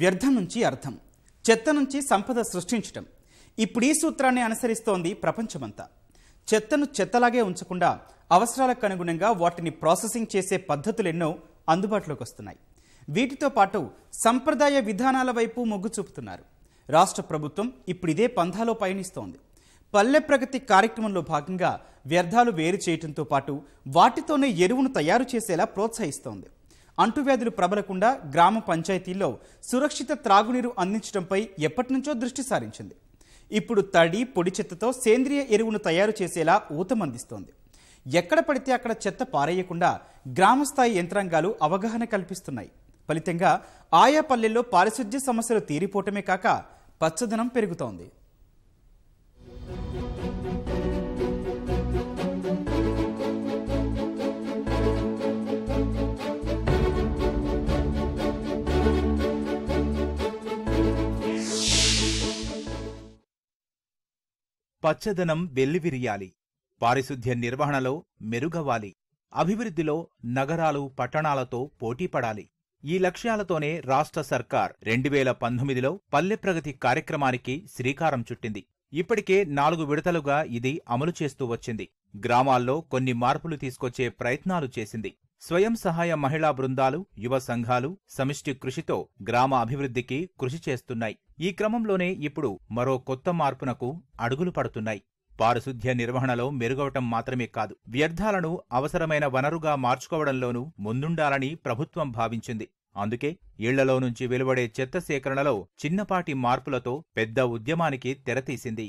వ్యర్థం నుంచి అర్థం చెత్త నుంచి సంపద సృష్టించటం ఇప్పుడు ఈ సూత్రాన్ని అనుసరిస్తోంది ప్రపంచమంతా చెత్తను చెత్తలాగే ఉంచకుండా అవసరాలకు అనుగుణంగా వాటిని ప్రాసెసింగ్ చేసే పద్ధతులు ఎన్నో అందుబాటులోకి వస్తున్నాయి వీటితో పాటు సంప్రదాయ విధానాల వైపు మొగ్గు చూపుతున్నారు రాష్ట్ర ప్రభుత్వం ఇప్పుడు ఇదే పంథాలో పయనిస్తోంది పల్లె ప్రగతి కార్యక్రమంలో భాగంగా వ్యర్థాలు వేరు చేయడంతో పాటు వాటితోనే ఎరువును తయారు చేసేలా ప్రోత్సహిస్తోంది అంటువ్యాధులు ప్రబలకుండా గ్రామ పంచాయతీల్లో సురక్షిత త్రాగునీరు అందించడంపై ఎప్పటినుంచో దృష్టి సారించింది ఇప్పుడు తడి పొడి చెత్తతో సేంద్రియ ఎరువును తయారు చేసేలా ఊతమందిస్తోంది ఎక్కడ పడితే అక్కడ చెత్త పారేయకుండా గ్రామస్థాయి యంత్రాంగాలు అవగాహన కల్పిస్తున్నాయి ఫలితంగా ఆయా పల్లెల్లో పారిశుధ్య సమస్యలు తీరిపోవటమే కాక పచ్చదనం పెరుగుతోంది పచ్చదనం వెల్లివిరియాలి పారిశుధ్య నిర్వహణలో మెరుగవ్వాలి అభివృద్ధిలో నగరాలు పట్టణాలతో పోటీపడాలి ఈ లక్ష్యాలతోనే రాష్ట్ర సర్కార్ రెండు వేల పంతొమ్మిదిలో పల్లె ప్రగతి కార్యక్రమానికి శ్రీకారం చుట్టింది ఇప్పటికే నాలుగు విడతలుగా ఇది అమలు చేస్తూ వచ్చింది గ్రామాల్లో కొన్ని మార్పులు తీసుకొచ్చే ప్రయత్నాలు చేసింది స్వయం సహాయ మహిళా బృందాలు యువ సంఘాలు సమిష్టి కృషితో గ్రామ అభివృద్ధికి కృషి చేస్తున్నాయి ఈ క్రమంలోనే ఇప్పుడు మరో కొత్త మార్పునకు అడుగులు పడుతున్నాయి పారిశుద్ధ్య నిర్వహణలో మెరుగవటం మాత్రమే కాదు వ్యర్థాలను అవసరమైన వనరుగా మార్చుకోవడంలోనూ ముందుండాలని ప్రభుత్వం భావించింది అందుకే ఇళ్లలో నుంచి వెలువడే చెత్త సేకరణలో చిన్నపాటి మార్పులతో పెద్ద ఉద్యమానికి తెరతీసింది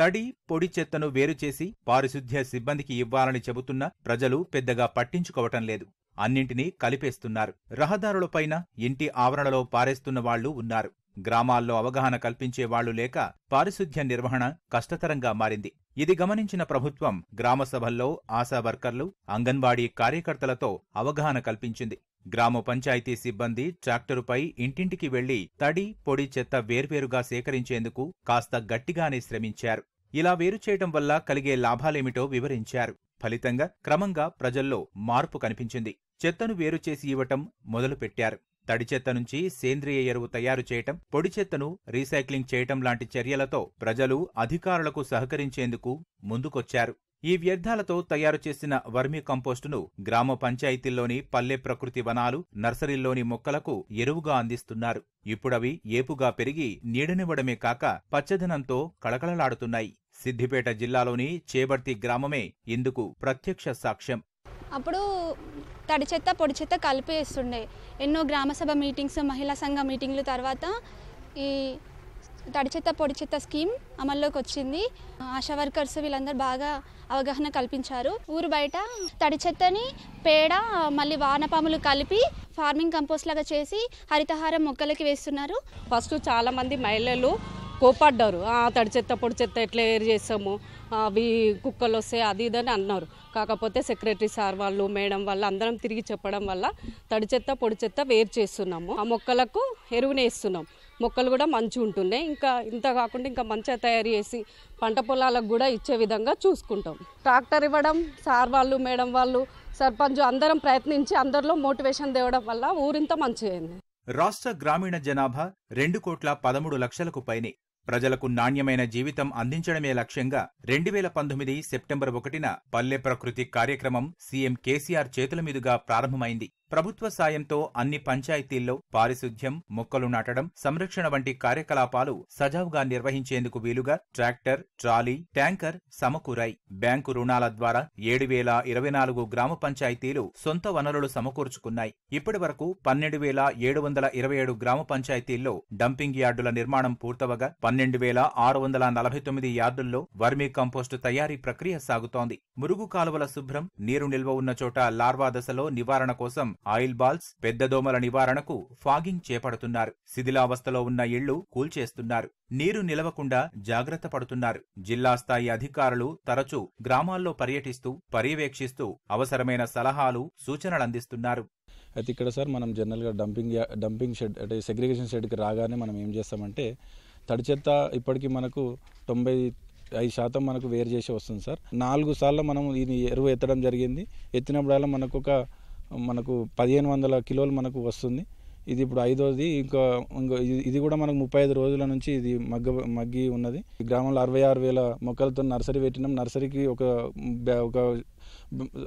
తడి పొడి చెత్తను వేరుచేసి పారిశుద్ధ్య సిబ్బందికి ఇవ్వాలని చెబుతున్నా ప్రజలు పెద్దగా పట్టించుకోవటం లేదు అన్నింటినీ కలిపేస్తున్నారు రహదారులపైన ఇంటి ఆవరణలో పారేస్తున్న వాళ్లు ఉన్నారు గ్రామాల్లో అవగాహన కల్పించే వాళ్లు లేక పారిశుధ్య నిర్వహణ కష్టతరంగా మారింది ఇది గమనించిన ప్రభుత్వం గ్రామ సభల్లో ఆశా వర్కర్లు అంగన్వాడీ కార్యకర్తలతో అవగాహన కల్పించింది గ్రామ పంచాయతీ సిబ్బంది ట్రాక్టరుపై ఇంటింటికి వెళ్లి తడి పొడి చెత్త వేర్వేరుగా సేకరించేందుకు కాస్త గట్టిగానే శ్రమించారు ఇలా వేరు చేయటం వల్ల కలిగే లాభాలేమిటో వివరించారు ఫలితంగా క్రమంగా ప్రజల్లో మార్పు కనిపించింది చెత్తను వేరు చేసి ఇవ్వటం మొదలుపెట్టారు తడి చెత్త నుంచి సేంద్రియ ఎరువు తయారు చేయటం పొడి చెత్తను రీసైక్లింగ్ చేయటం లాంటి చర్యలతో ప్రజలు అధికారులకు సహకరించేందుకు ముందుకొచ్చారు ఈ వ్యర్థాలతో తయారు చేసిన వర్మీ కంపోస్టును గ్రామ పంచాయతీల్లోని పల్లె ప్రకృతి వనాలు నర్సరీల్లోని మొక్కలకు ఎరువుగా అందిస్తున్నారు ఇప్పుడవి ఏపుగా పెరిగి నీడనివ్వడమే కాక పచ్చదనంతో కళకళలాడుతున్నాయి సిద్దిపేట జిల్లాలోని చేబర్తి గ్రామమే ఇందుకు ప్రత్యక్ష సాక్ష్యం అప్పుడు తడి చెత్త పొడి చెత్త కలిపేస్తుండే ఎన్నో గ్రామసభ మీటింగ్స్ మహిళా సంఘ మీటింగ్లు తర్వాత ఈ తడి చెత్త పొడి చెత్త స్కీమ్ అమల్లోకి వచ్చింది ఆశా వర్కర్స్ వీళ్ళందరూ బాగా అవగాహన కల్పించారు ఊరు బయట తడి చెత్తని పేడ మళ్ళీ వానపాములు కలిపి ఫార్మింగ్ కంపోస్ట్ లాగా చేసి హరితహారం మొక్కలకి వేస్తున్నారు ఫస్ట్ చాలామంది మహిళలు కోపాడ్డారు తడి చెత్త పొడి చెత్త ఎట్లా ఏరు చేస్తాము అవి కుక్కలు వస్తాయి అది ఇదని అన్నారు కాకపోతే సెక్రటరీ సార్ వాళ్ళు మేడం వాళ్ళు అందరం తిరిగి చెప్పడం వల్ల తడి చెత్త పొడి చెత్త వేరు చేస్తున్నాము ఆ మొక్కలకు వేస్తున్నాం మొక్కలు కూడా మంచి ఉంటున్నాయి ఇంకా ఇంత కాకుండా ఇంకా మంచిగా తయారు చేసి పంట పొలాలకు కూడా ఇచ్చే విధంగా చూసుకుంటాం ట్రాక్టర్ ఇవ్వడం సార్ వాళ్ళు మేడం వాళ్ళు సర్పంచ్ అందరం ప్రయత్నించి అందరిలో మోటివేషన్ తేవడం వల్ల ఊరింత మంచిగా అయింది రాష్ట్ర గ్రామీణ జనాభా రెండు కోట్ల పదమూడు లక్షలకు పైనే ప్రజలకు నాణ్యమైన జీవితం అందించడమే లక్ష్యంగా రెండు వేల పంతొమ్మిది సెప్టెంబర్ ఒకటిన పల్లె ప్రకృతి కార్యక్రమం సీఎం కేసీఆర్ చేతుల మీదుగా ప్రారంభమైంది ప్రభుత్వ సాయంతో అన్ని పంచాయతీల్లో పారిశుధ్యం మొక్కలు నాటడం సంరక్షణ వంటి కార్యకలాపాలు సజావుగా నిర్వహించేందుకు వీలుగా ట్రాక్టర్ ట్రాలీ ట్యాంకర్ సమకూరాయి బ్యాంకు రుణాల ద్వారా ఏడు వేల ఇరవై నాలుగు గ్రామ పంచాయతీలు సొంత వనరులు సమకూర్చుకున్నాయి ఇప్పటి వరకు పన్నెండు వేల ఏడు వందల ఇరవై ఏడు గ్రామ పంచాయతీల్లో డంపింగ్ యార్డుల నిర్మాణం పూర్తవగా పన్నెండు వేల ఆరు వందల నలభై తొమ్మిది యార్డుల్లో వర్మీ కంపోస్టు తయారీ ప్రక్రియ సాగుతోంది మురుగు కాలువల శుభ్రం నీరు నిల్వ ఉన్న చోట లార్వా దశలో నివారణ కోసం ఆయిల్ బాల్స్ పెద్ద దోమల నివారణకు ఫాగింగ్ చేపడుతున్నారు శిథిలావస్థలో ఉన్న ఇళ్లు కూల్చేస్తున్నారు నీరు నిలవకుండా జాగ్రత్త పడుతున్నారు జిల్లా స్థాయి అధికారులు తరచూ గ్రామాల్లో పర్యటిస్తూ పర్యవేక్షిస్తూ అవసరమైన సలహాలు సూచనలందిస్తున్నారు అయితే ఇక్కడ సార్ మనం జనరల్గా డంపింగ్ డంపింగ్ షెడ్ అంటే సెగ్రిగేషన్ షెడ్కి రాగానే మనం ఏం చేస్తామంటే తడి చెత్త ఇప్పటికీ మనకు తొంభై ఐదు శాతం మనకు వేరు చేసి వస్తుంది సార్ నాలుగు సార్లు మనం ఇది ఎరువు ఎత్తడం జరిగింది ఎత్తినప్పుడల్లా మనకు ఒక మనకు పదిహేను వందల కిలోలు మనకు వస్తుంది ఇది ఇప్పుడు ఐదోది ఇంకా ఇంకా ఇది కూడా మనకు ముప్పై ఐదు రోజుల నుంచి ఇది మగ్గ మగ్గి ఉన్నది గ్రామంలో అరవై ఆరు వేల మొక్కలతో నర్సరీ పెట్టినాం నర్సరీకి ఒక ఒక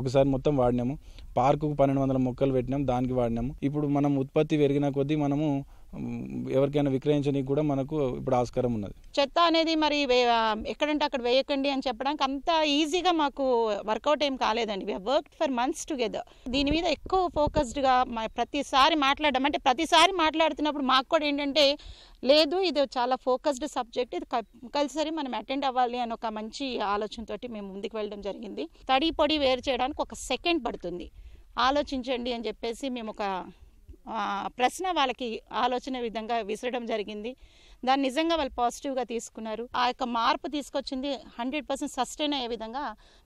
ఒకసారి మొత్తం వాడినాము పార్కు పన్నెండు వందల మొక్కలు పెట్టినాం దానికి వాడినాము ఇప్పుడు మనం ఉత్పత్తి పెరిగిన కొద్దీ మనము ఎవరికైనా విక్రయించడానికి కూడా మనకు ఇప్పుడు ఆస్కారం ఉన్నది చెత్త అనేది మరి ఎక్కడంటే అక్కడ వేయకండి అని చెప్పడానికి అంత ఈజీగా మాకు వర్కౌట్ ఏం కాలేదండి we work for months together దీని మీద ఎక్కువ ఫోకస్డ్గా ప్రతిసారి మాట్లాడడం అంటే ప్రతిసారి మాట్లాడుతున్నప్పుడు మాకు కూడా ఏంటంటే లేదు ఇది చాలా ఫోకస్డ్ సబ్జెక్ట్ ఇది కంపల్సరీ మనం అటెండ్ అవ్వాలి అని ఒక మంచి ఆలోచనతో మేము ముందుకు వెళ్ళడం జరిగింది తడి పొడి వేరు చేయడానికి ఒక సెకండ్ పడుతుంది ఆలోచించండి అని చెప్పేసి మేము ఒక ప్రశ్న వాళ్ళకి ఆలోచన విధంగా విసరడం జరిగింది దాన్ని నిజంగా వాళ్ళు పాజిటివ్గా తీసుకున్నారు ఆ యొక్క మార్పు తీసుకొచ్చింది హండ్రెడ్ పర్సెంట్ సస్టైన్ అయ్యే విధంగా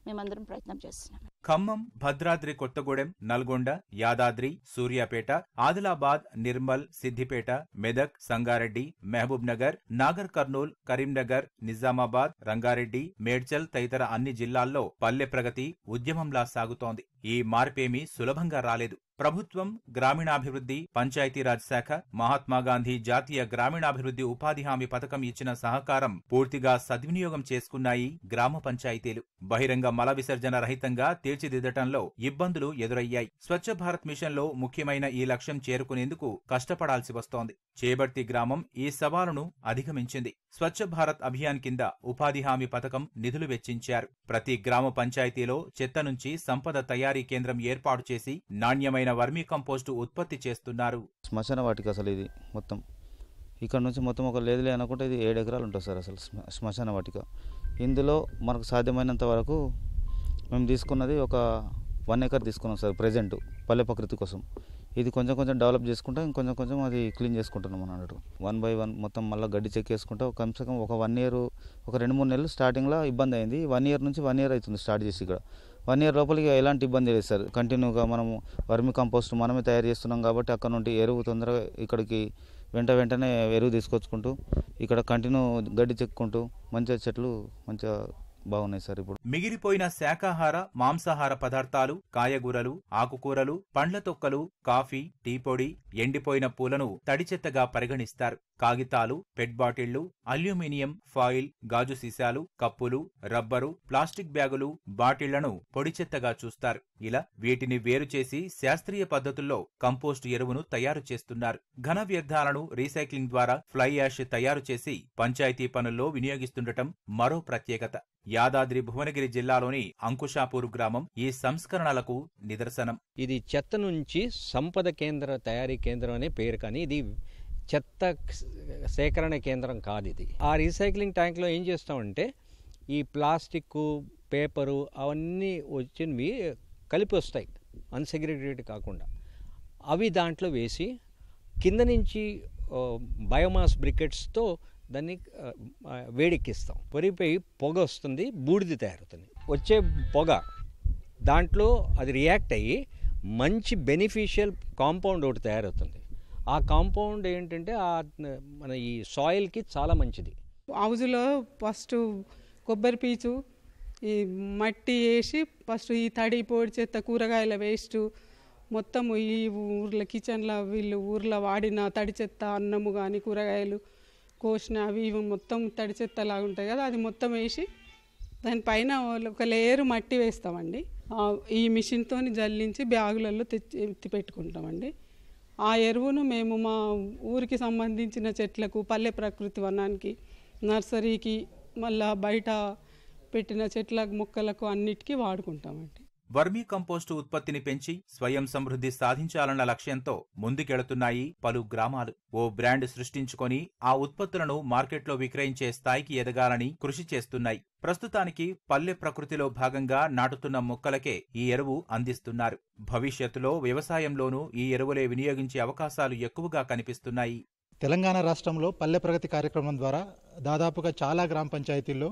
మేమందరం ప్రయత్నం చేస్తున్నాం ఖమ్మం భద్రాద్రి కొత్తగూడెం నల్గొండ యాదాద్రి సూర్యాపేట ఆదిలాబాద్ నిర్మల్ సిద్దిపేట మెదక్ సంగారెడ్డి మహబూబ్ నగర్ నాగర్ కర్నూల్ కరీంనగర్ నిజామాబాద్ రంగారెడ్డి మేడ్చల్ తదితర అన్ని జిల్లాల్లో పల్లె ప్రగతి ఉద్యమంలా సాగుతోంది ఈ మార్పేమీ సులభంగా రాలేదు ప్రభుత్వం గ్రామీణాభివృద్ధి పంచాయతీరాజ్ శాఖ మహాత్మాగాంధీ జాతీయ గ్రామీణాభివృద్ధి ఉపాధి హామీ పథకం ఇచ్చిన సహకారం పూర్తిగా సద్వినియోగం చేసుకున్నాయి గ్రామ పంచాయతీలు బహిరంగ మల విసర్జన రహితంగా తీర్చిదిద్దటంలో ఇబ్బందులు ఎదురయ్యాయి స్వచ్ఛ భారత్ మిషన్లో ముఖ్యమైన ఈ లక్ష్యం చేరుకునేందుకు కష్టపడాల్సి వస్తోంది చేబర్తి గ్రామం ఈ సవాలును అధిగమించింది స్వచ్ఛ భారత్ అభియాన్ కింద ఉపాధి హామీ పథకం నిధులు వెచ్చించారు ప్రతి గ్రామ పంచాయతీలో చెత్త నుంచి సంపద తయారీ కేంద్రం ఏర్పాటు చేసి నాణ్యమైన వర్మీ కంపోస్టు ఉత్పత్తి చేస్తున్నారు శ్మశాన వాటిక అసలు ఇది మొత్తం ఇక్కడ నుంచి మొత్తం ఒక లేదులే అనుకుంటే ఇది ఏడు ఎకరాలు ఉంటుంది సార్ అసలు శ్మశాన వాటిక ఇందులో మనకు సాధ్యమైనంత వరకు మేము తీసుకున్నది ఒక వన్ ఎకర్ తీసుకున్నాం సార్ ప్రజెంట్ పల్లె ప్రకృతి కోసం ఇది కొంచెం కొంచెం డెవలప్ చేసుకుంటా ఇంకొంచెం కొంచెం అది క్లీన్ చేసుకుంటున్నాం అన్నట్టు వన్ బై వన్ మొత్తం మళ్ళీ గడ్డి చెక్ చేసుకుంటా కమ్సే ఒక వన్ ఇయర్ ఒక రెండు మూడు నెలలు స్టార్టింగ్లో ఇబ్బంది అయింది వన్ ఇయర్ నుంచి వన్ ఇయర్ అవుతుంది స్టార్ట్ చేసి ఇక్కడ వన్ ఇయర్ లోపలికి ఎలాంటి ఇబ్బంది లేదు సార్ కంటిన్యూగా మనము వర్మి కంపోస్ట్ మనమే తయారు చేస్తున్నాం కాబట్టి అక్కడ నుండి ఎరువు తొందరగా ఇక్కడికి వెంట వెంటనే ఎరువు తీసుకొచ్చుకుంటూ ఇక్కడ కంటిన్యూ గడ్డి చెక్కుంటూ మంచిగా చెట్లు మంచిగా బాగున్నాయి సార్ ఇప్పుడు మిగిలిపోయిన శాకాహార మాంసాహార పదార్థాలు కాయగూరలు ఆకుకూరలు పండ్ల తొక్కలు కాఫీ టీ పొడి ఎండిపోయిన పూలను తడిచెత్తగా పరిగణిస్తారు కాగితాలు పెట్ బాటిళ్లు అల్యూమినియం ఫాయిల్ గాజు సీసాలు కప్పులు రబ్బరు ప్లాస్టిక్ బ్యాగులు బాటిళ్లను పొడిచెత్తగా చూస్తారు ఇలా వీటిని వేరు చేసి శాస్త్రీయ పద్ధతుల్లో కంపోస్ట్ ఎరువును తయారు చేస్తున్నారు ఘన వ్యర్థాలను రీసైక్లింగ్ ద్వారా ఫ్లై యాష్ తయారు చేసి పంచాయతీ పనుల్లో వినియోగిస్తుండటం మరో ప్రత్యేకత యాదాద్రి భువనగిరి జిల్లాలోని అంకుషాపూర్ గ్రామం ఈ సంస్కరణలకు నిదర్శనం ఇది చెత్త నుంచి సంపద కేంద్ర తయారీ కేంద్రం అనే పేరు కానీ ఇది చెత్త సేకరణ కేంద్రం కాదు ఇది ఆ రీసైక్లింగ్ ట్యాంక్లో ఏం చేస్తామంటే ఈ ప్లాస్టిక్ పేపరు అవన్నీ వచ్చినవి కలిపి వస్తాయి అన్సెగ్రిగేటెడ్ కాకుండా అవి దాంట్లో వేసి కింద నుంచి బయోమాస్ బ్రికెట్స్తో దాన్ని వేడెక్కిస్తాం పొరిపోయి పొగ వస్తుంది బూడిద తయారవుతుంది వచ్చే పొగ దాంట్లో అది రియాక్ట్ అయ్యి మంచి బెనిఫిషియల్ కాంపౌండ్ ఒకటి తయారవుతుంది ఆ కాంపౌండ్ ఏంటంటే ఆ మన ఈ సాయిల్కి చాలా మంచిది హౌజ్లో ఫస్ట్ కొబ్బరి పీచు ఈ మట్టి వేసి ఫస్ట్ ఈ తడి పొడి చెత్త కూరగాయల వేస్ట్ మొత్తం ఈ ఊర్ల కిచెన్లో వీళ్ళు ఊర్లో వాడిన తడి చెత్త అన్నము కానీ కూరగాయలు కోసిన అవి ఇవి మొత్తం తడి చెత్తలాగా ఉంటుంది కదా అది మొత్తం వేసి దానిపైన ఒక లేయరు మట్టి వేస్తామండి ఈ మిషన్తో జల్లించి బ్యాగులలో తెచ్చి ఎత్తి పెట్టుకుంటామండి ఆ ఎరువును మేము మా ఊరికి సంబంధించిన చెట్లకు పల్లె ప్రకృతి వనానికి నర్సరీకి మళ్ళా బయట పెట్టిన చెట్ల మొక్కలకు అన్నిటికీ వాడుకుంటామండి వర్మీ కంపోస్టు ఉత్పత్తిని పెంచి స్వయం సమృద్ధి సాధించాలన్న లక్ష్యంతో ముందుకెళుతున్నాయి పలు గ్రామాలు ఓ బ్రాండ్ సృష్టించుకొని ఆ ఉత్పత్తులను మార్కెట్లో విక్రయించే స్థాయికి ఎదగాలని కృషి చేస్తున్నాయి ప్రస్తుతానికి పల్లె ప్రకృతిలో భాగంగా నాటుతున్న మొక్కలకే ఈ ఎరువు అందిస్తున్నారు భవిష్యత్తులో వ్యవసాయంలోనూ ఈ ఎరువులే వినియోగించే అవకాశాలు ఎక్కువగా కనిపిస్తున్నాయి తెలంగాణ రాష్ట్రంలో పల్లె ప్రగతి కార్యక్రమం ద్వారా దాదాపుగా చాలా గ్రామ పంచాయతీల్లో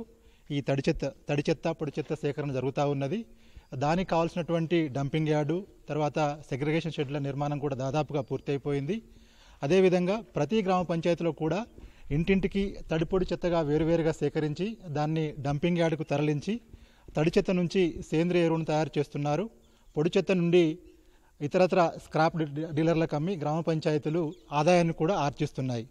ఈ తడి చెత్త తడి చెత్త పొడి చెత్త సేకరణ జరుగుతూ ఉన్నది దానికి కావాల్సినటువంటి డంపింగ్ యార్డు తర్వాత సెగ్రిగేషన్ షెడ్ల నిర్మాణం కూడా దాదాపుగా పూర్తయిపోయింది అదేవిధంగా ప్రతి గ్రామ పంచాయతీలో కూడా ఇంటింటికి తడిపొడి చెత్తగా వేరువేరుగా సేకరించి దాన్ని డంపింగ్ యార్డుకు తరలించి తడి చెత్త నుంచి సేంద్రియ ఎరువును తయారు చేస్తున్నారు పొడి చెత్త నుండి ఇతరత్ర స్క్రాప్ డీలర్లకు అమ్మి గ్రామ పంచాయతీలు ఆదాయాన్ని కూడా ఆర్జిస్తున్నాయి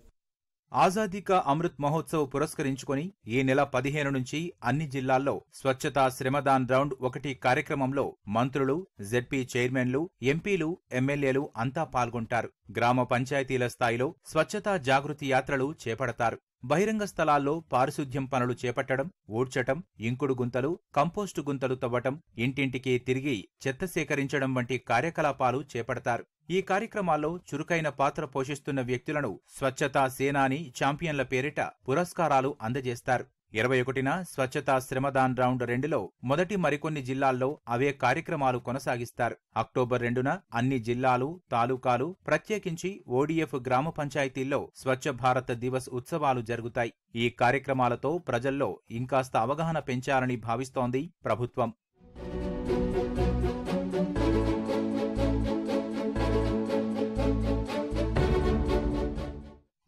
ఆజాదీ కా అమృత్ మహోత్సవ్ పురస్కరించుకుని ఈ నెల పదిహేను నుంచి అన్ని జిల్లాల్లో స్వచ్ఛతా శ్రమదాన్ రౌండ్ ఒకటి కార్యక్రమంలో మంత్రులు జెడ్పీ చైర్మన్లు ఎంపీలు ఎమ్మెల్యేలు అంతా పాల్గొంటారు గ్రామ పంచాయతీల స్థాయిలో స్వచ్ఛతా జాగృతి యాత్రలు చేపడతారు బహిరంగ స్థలాల్లో పారిశుధ్యం పనులు చేపట్టడం ఊడ్చటం ఇంకుడు గుంతలు కంపోస్టు గుంతలు తవ్వటం ఇంటింటికి తిరిగి చెత్త సేకరించడం వంటి కార్యకలాపాలు చేపడతారు ఈ కార్యక్రమాల్లో చురుకైన పాత్ర పోషిస్తున్న వ్యక్తులను స్వచ్ఛతా సేనాని ఛాంపియన్ల పేరిట పురస్కారాలు అందజేస్తారు ఇరవై ఒకటిన స్వచ్ఛత శ్రమదాన్ రౌండ్ రెండులో మొదటి మరికొన్ని జిల్లాల్లో అవే కార్యక్రమాలు కొనసాగిస్తారు అక్టోబర్ రెండున అన్ని జిల్లాలు తాలూకాలు ప్రత్యేకించి ఓడిఎఫ్ గ్రామ పంచాయతీల్లో స్వచ్ఛ భారత్ దివస్ ఉత్సవాలు జరుగుతాయి ఈ కార్యక్రమాలతో ప్రజల్లో ఇంకాస్త అవగాహన పెంచాలని భావిస్తోంది ప్రభుత్వం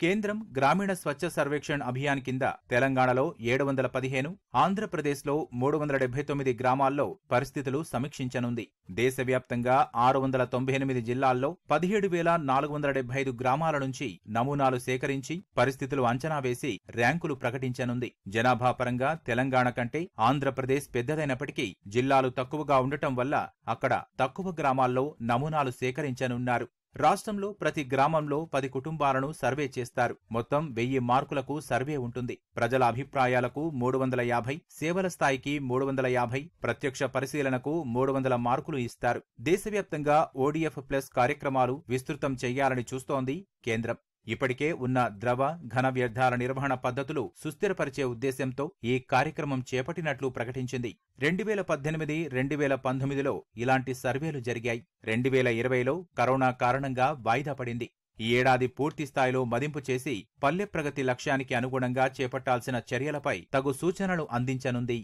కేంద్రం గ్రామీణ స్వచ్ఛ సర్వేక్షణ్ అభియాన్ కింద తెలంగాణలో ఏడు వందల పదిహేను ఆంధ్రప్రదేశ్లో మూడు వందల డెబ్బై తొమ్మిది గ్రామాల్లో పరిస్థితులు సమీక్షించనుంది దేశవ్యాప్తంగా ఆరు వందల తొంభై ఎనిమిది జిల్లాల్లో పదిహేడు వేల నాలుగు వందల డెబ్బై ఐదు గ్రామాల నుంచి నమూనాలు సేకరించి పరిస్థితులు అంచనా వేసి ర్యాంకులు ప్రకటించనుంది జనాభా పరంగా తెలంగాణ కంటే ఆంధ్రప్రదేశ్ పెద్దదైనప్పటికీ జిల్లాలు తక్కువగా ఉండటం వల్ల అక్కడ తక్కువ గ్రామాల్లో నమూనాలు సేకరించనున్నారు రాష్ట్రంలో ప్రతి గ్రామంలో పది కుటుంబాలను సర్వే చేస్తారు మొత్తం వెయ్యి మార్కులకు సర్వే ఉంటుంది ప్రజల అభిప్రాయాలకు మూడు వందల యాభై సేవల స్థాయికి మూడు వందల యాభై ప్రత్యక్ష పరిశీలనకు మూడు వందల మార్కులు ఇస్తారు దేశవ్యాప్తంగా ఓడిఎఫ్ ప్లస్ కార్యక్రమాలు విస్తృతం చేయాలని చూస్తోంది కేంద్రం ఇప్పటికే ఉన్న ద్రవ ఘన వ్యర్థాల నిర్వహణ పద్ధతులు సుస్థిరపరిచే ఉద్దేశ్యంతో ఈ కార్యక్రమం చేపట్టినట్లు ప్రకటించింది రెండు వేల పద్దెనిమిది రెండు వేల పంతొమ్మిదిలో ఇలాంటి సర్వేలు జరిగాయి రెండు వేల ఇరవైలో కరోనా కారణంగా వాయిదా పడింది ఈ ఏడాది పూర్తి స్థాయిలో మదింపు చేసి పల్లె ప్రగతి లక్ష్యానికి అనుగుణంగా చేపట్టాల్సిన చర్యలపై తగు సూచనలు అందించనుంది